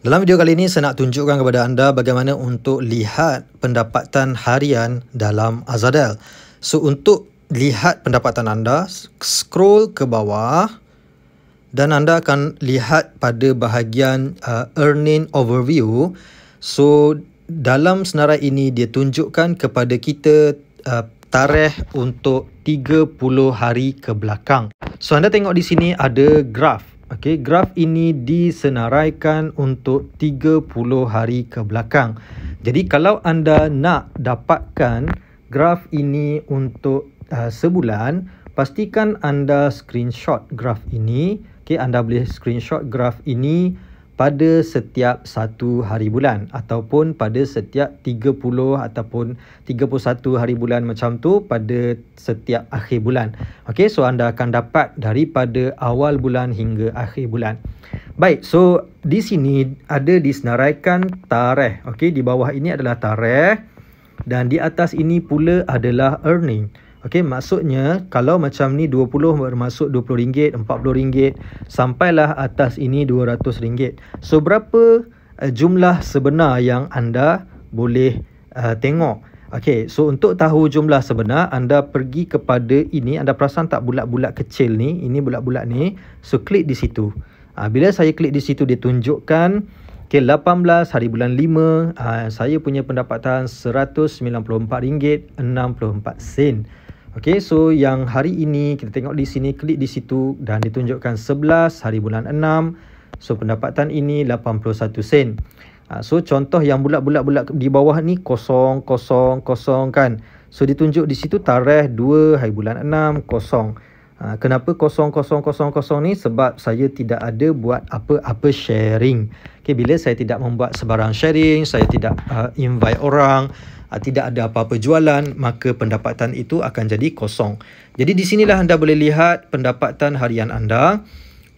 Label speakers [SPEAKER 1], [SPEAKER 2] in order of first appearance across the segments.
[SPEAKER 1] Dalam video kali ini saya nak tunjukkan kepada anda bagaimana untuk lihat pendapatan harian dalam Azadel. So untuk lihat pendapatan anda, scroll ke bawah dan anda akan lihat pada bahagian uh, earning overview. So dalam senarai ini dia tunjukkan kepada kita uh, tarikh untuk 30 hari ke belakang. So anda tengok di sini ada graf. Okey, graf ini disenaraikan untuk 30 hari ke belakang. Jadi kalau anda nak dapatkan graf ini untuk uh, sebulan, pastikan anda screenshot graf ini. Okey, anda boleh screenshot graf ini pada setiap satu hari bulan ataupun pada setiap 30 ataupun 31 hari bulan macam tu pada setiap akhir bulan. Okey, so anda akan dapat daripada awal bulan hingga akhir bulan. Baik, so di sini ada disenaraikan tarikh. Okey, di bawah ini adalah tarikh dan di atas ini pula adalah earning. Okey, maksudnya kalau macam ni 20 bermaksud RM20, RM40, sampailah atas ini RM200. So, berapa uh, jumlah sebenar yang anda boleh uh, tengok? Okey, so untuk tahu jumlah sebenar, anda pergi kepada ini. Anda perasan tak bulat-bulat kecil ni? Ini bulat-bulat ni. So, klik di situ. Uh, bila saya klik di situ, dia tunjukkan Okay, 18 hari bulan 5, uh, ah, saya punya pendapatan RM194.64. Okay, so yang hari ini kita tengok di sini, klik di situ dan ditunjukkan 11 hari bulan 6. So, pendapatan ini 81 sen. Ha, so, contoh yang bulat-bulat-bulat di bawah ni kosong, kosong, kosong kan. So, ditunjuk di situ tarikh 2 hari bulan 6, kosong. Ha, kenapa kosong, kosong, kosong, kosong ni? Sebab saya tidak ada buat apa-apa sharing. Okay, bila saya tidak membuat sebarang sharing, saya tidak uh, invite orang. Ah, tidak ada apa-apa jualan, maka pendapatan itu akan jadi kosong. Jadi di sinilah anda boleh lihat pendapatan harian anda.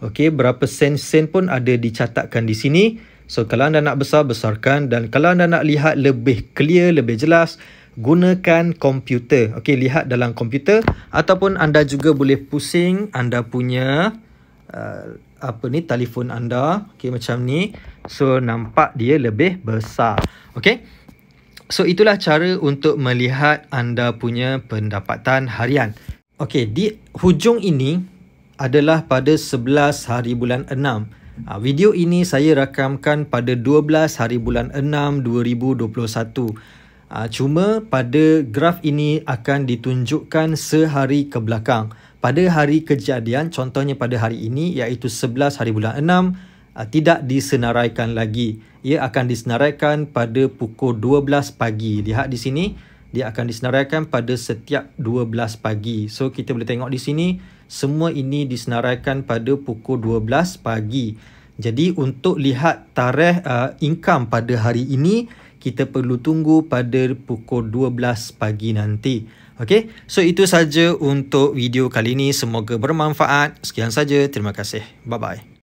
[SPEAKER 1] Okey, berapa sen-sen pun ada dicatatkan di sini. So kalau anda nak besar, besarkan dan kalau anda nak lihat lebih clear, lebih jelas, gunakan komputer. Okey, lihat dalam komputer ataupun anda juga boleh pusing anda punya uh, apa ni telefon anda. Okey, macam ni. So nampak dia lebih besar. Okey. So itulah cara untuk melihat anda punya pendapatan harian. Okey, di hujung ini adalah pada 11 hari bulan 6. Ah, video ini saya rakamkan pada 12 hari bulan 6 2021. Ah, cuma pada graf ini akan ditunjukkan sehari ke belakang. Pada hari kejadian, contohnya pada hari ini iaitu 11 hari bulan 6 Ah, tidak disenaraikan lagi. Ia akan disenaraikan pada pukul 12 pagi. Lihat di sini, dia akan disenaraikan pada setiap 12 pagi. So kita boleh tengok di sini, semua ini disenaraikan pada pukul 12 pagi. Jadi untuk lihat tarikh uh, income pada hari ini, kita perlu tunggu pada pukul 12 pagi nanti. Okay. So itu saja untuk video kali ini. Semoga bermanfaat. Sekian saja. Terima kasih. Bye bye.